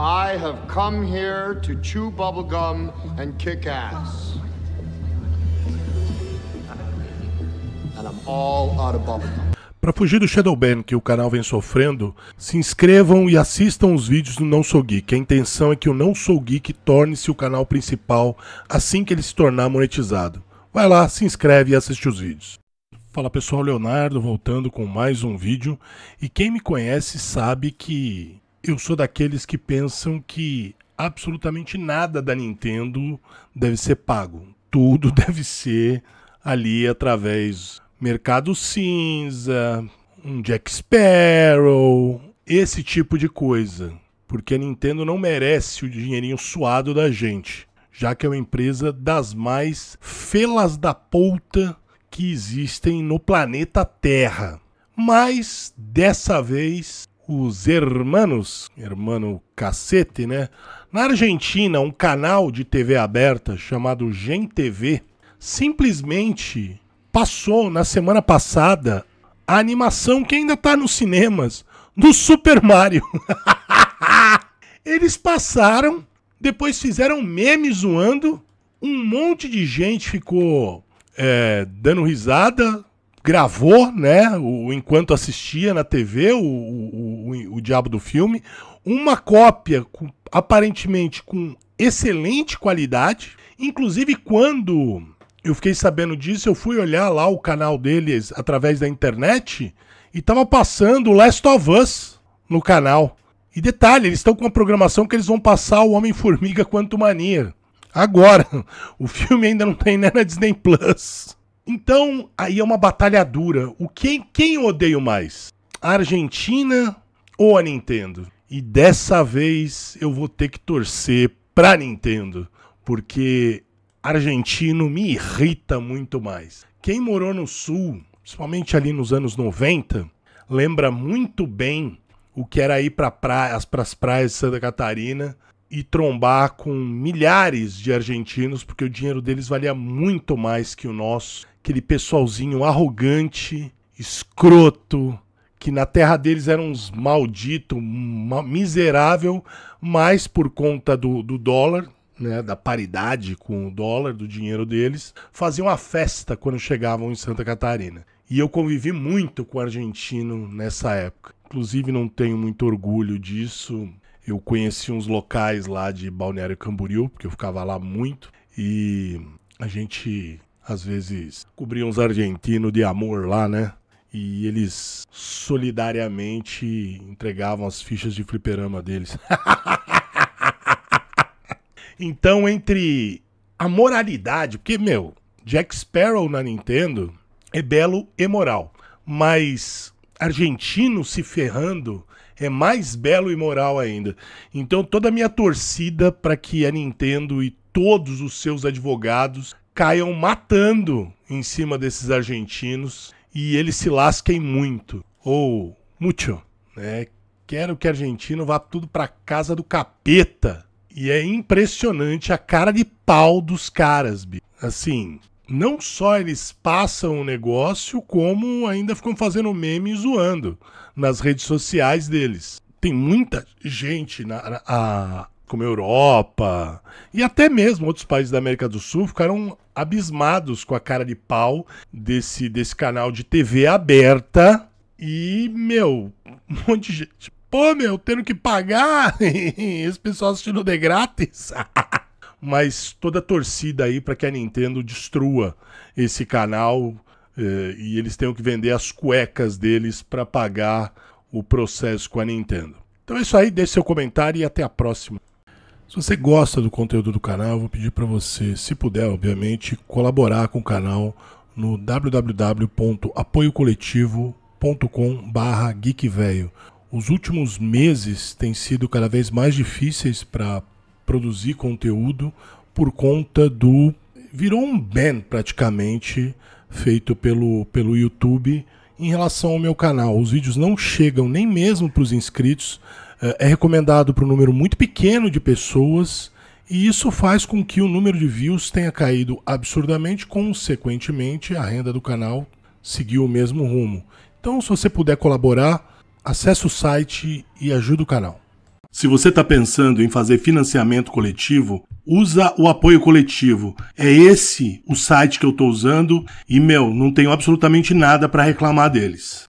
I have come here to chew bubblegum and kick ass. And I'm all out of bubblegum. Para fugir do shadow ban que o canal vem sofrendo, se inscrevam e assistam os vídeos do Não Sou Geek. A intenção é que o Não Sou Geek torne-se o canal principal assim que ele se tornar monetizado. Vai lá, se inscreve e assiste os vídeos. Fala pessoal, Leonardo voltando com mais um vídeo. E quem me conhece sabe que eu sou daqueles que pensam que absolutamente nada da Nintendo deve ser pago. Tudo deve ser ali através mercado cinza, um Jack Sparrow, esse tipo de coisa. Porque a Nintendo não merece o dinheirinho suado da gente, já que é uma empresa das mais felas da polta que existem no planeta Terra. Mas dessa vez os Hermanos, Hermano Cacete, né? Na Argentina, um canal de TV aberta chamado TV, simplesmente passou na semana passada a animação que ainda tá nos cinemas do Super Mario. Eles passaram, depois fizeram memes zoando, um monte de gente ficou é, dando risada, gravou, né? O, enquanto assistia na TV, o, o o, diabo do filme, uma cópia com, aparentemente com excelente qualidade, inclusive quando eu fiquei sabendo disso, eu fui olhar lá o canal deles através da internet e tava passando Last of Us no canal. E detalhe, eles estão com uma programação que eles vão passar o Homem-Formiga Quanto Mania. Agora, o filme ainda não tem nem na Disney Plus. Então, aí é uma batalha dura. O quem, quem eu odeio mais? A Argentina ou a Nintendo. E dessa vez eu vou ter que torcer pra Nintendo, porque argentino me irrita muito mais. Quem morou no Sul, principalmente ali nos anos 90, lembra muito bem o que era ir para praia, as praias de Santa Catarina e trombar com milhares de argentinos, porque o dinheiro deles valia muito mais que o nosso. Aquele pessoalzinho arrogante, escroto, que na terra deles eram uns maldito, miserável, mas por conta do, do dólar, né, da paridade com o dólar, do dinheiro deles, faziam uma festa quando chegavam em Santa Catarina. E eu convivi muito com o argentino nessa época. Inclusive, não tenho muito orgulho disso. Eu conheci uns locais lá de Balneário Camboriú, porque eu ficava lá muito. E a gente, às vezes, cobria uns argentinos de amor lá, né? e eles solidariamente entregavam as fichas de fliperama deles. então, entre a moralidade, porque, meu, Jack Sparrow na Nintendo é belo e moral, mas argentino se ferrando é mais belo e moral ainda. Então, toda a minha torcida para que a Nintendo e todos os seus advogados caiam matando em cima desses argentinos e eles se lasquem muito, ou muito, né? Quero que argentino vá tudo para casa do capeta. E é impressionante a cara de pau dos caras, bicho. Assim, não só eles passam o negócio, como ainda ficam fazendo meme e zoando nas redes sociais deles. Tem muita gente na, a, como Europa e até mesmo outros países da América do Sul ficaram abismados com a cara de pau desse, desse canal de TV aberta e, meu, um monte de gente. Pô, meu, tendo que pagar esse pessoal assistindo de grátis. Mas toda a torcida aí para que a Nintendo destrua esse canal eh, e eles tenham que vender as cuecas deles para pagar o processo com a Nintendo. Então é isso aí, deixe seu comentário e até a próxima. Se você gosta do conteúdo do canal, vou pedir para você, se puder, obviamente, colaborar com o canal no www.apoiocoletivo.com/geekvelho. Os últimos meses têm sido cada vez mais difíceis para produzir conteúdo por conta do virou um ban praticamente feito pelo pelo YouTube em relação ao meu canal. Os vídeos não chegam nem mesmo para os inscritos eh, é recomendado para um número muito pequeno de pessoas e isso faz com que o número de views tenha caído absurdamente, consequentemente a renda do canal seguiu o mesmo rumo. Então, se você puder colaborar, acesse o site e ajude o canal. Se você está pensando em fazer financiamento coletivo, usa o apoio coletivo. É esse o site que eu estou usando e, meu, não tenho absolutamente nada para reclamar deles.